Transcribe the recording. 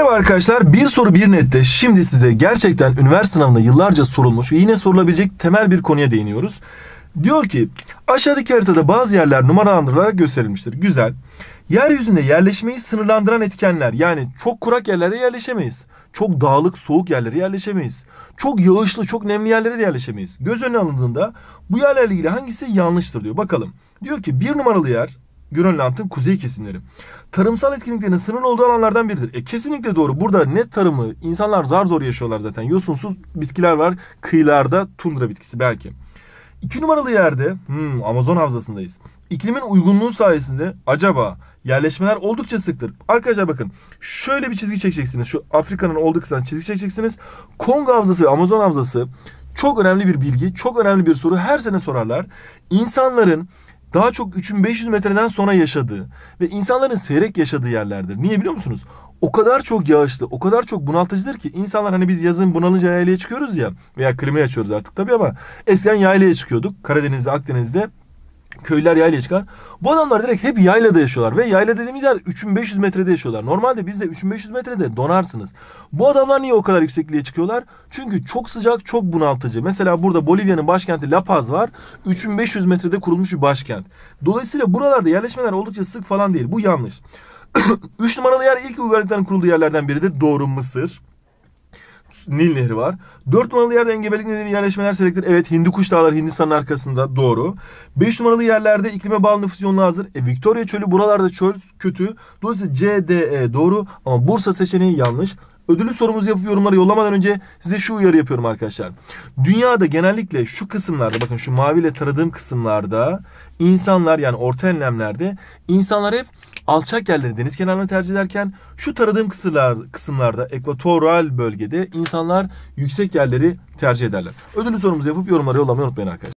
Merhaba arkadaşlar. Bir soru bir nette. Şimdi size gerçekten üniversite sınavında yıllarca sorulmuş ve yine sorulabilecek temel bir konuya değiniyoruz. Diyor ki aşağıdaki haritada bazı yerler numaralandırılarak gösterilmiştir. Güzel. Yeryüzünde yerleşmeyi sınırlandıran etkenler yani çok kurak yerlere yerleşemeyiz. Çok dağlık soğuk yerlere yerleşemeyiz. Çok yağışlı çok nemli yerlere de yerleşemeyiz. Göz önüne alındığında bu yerlerle ilgili hangisi yanlıştır diyor. Bakalım. Diyor ki bir numaralı yer Grönland'ın kuzey kesimleri. Tarımsal etkinliklerin sınırlı olduğu alanlardan biridir. E kesinlikle doğru. Burada net tarımı? insanlar zar zor yaşıyorlar zaten. Yosunsuz bitkiler var. Kıyılarda tundra bitkisi belki. İki numaralı yerde hmm, Amazon havzasındayız. İklimin uygunluğu sayesinde acaba yerleşmeler oldukça sıktır. Arkadaşlar bakın şöyle bir çizgi çekeceksiniz. Şu Afrika'nın olduğu kısmına çizgi çekeceksiniz. Kongo havzası ve Amazon havzası çok önemli bir bilgi, çok önemli bir soru. Her sene sorarlar. İnsanların daha çok 3500 metreden sonra yaşadığı ve insanların seyrek yaşadığı yerlerdir. Niye biliyor musunuz? O kadar çok yağışlı, o kadar çok bunaltıcıdır ki insanlar hani biz yazın bunalınca yaylaya çıkıyoruz ya veya klima açıyoruz artık tabii ama eskiden yaylaya çıkıyorduk Karadeniz'de, Akdeniz'de Köyler yayla çıkar. Bu adamlar direkt hep yaylada yaşıyorlar. Ve yayla dediğimiz yer 3500 metrede yaşıyorlar. Normalde biz de 3500 metrede donarsınız. Bu adamlar niye o kadar yüksekliğe çıkıyorlar? Çünkü çok sıcak, çok bunaltıcı. Mesela burada Bolivya'nın başkenti La Paz var. 3500 metrede kurulmuş bir başkent. Dolayısıyla buralarda yerleşmeler oldukça sık falan değil. Bu yanlış. 3 numaralı yer ilk uygarlıkların kurulduğu yerlerden biridir. Doğru Mısır. Nil Nehri var. Dört numaralı yerde engebelik nedeniyle yerleşmeler selektir. Evet Hindu Kuş Dağları Hindistan'ın arkasında doğru. Beş numaralı yerlerde iklime bağlı nüfus yoğunluğu hazır. E, Victoria Çölü buralarda çöl kötü. Dolayısıyla C, D, E doğru ama Bursa seçeneği yanlış. Ödüllü sorumuzu yapıp yorumları yollamadan önce size şu uyarı yapıyorum arkadaşlar. Dünyada genellikle şu kısımlarda bakın şu maviyle taradığım kısımlarda insanlar yani orta enlemlerde insanlar hep alçak yerleri deniz kenarlarını tercih ederken şu taradığım kısırlar kısımlarda ekvatoral bölgede insanlar yüksek yerleri tercih ederler. Ödülü sorumuzu yapıp yorumları yollamayı unutmayın arkadaşlar.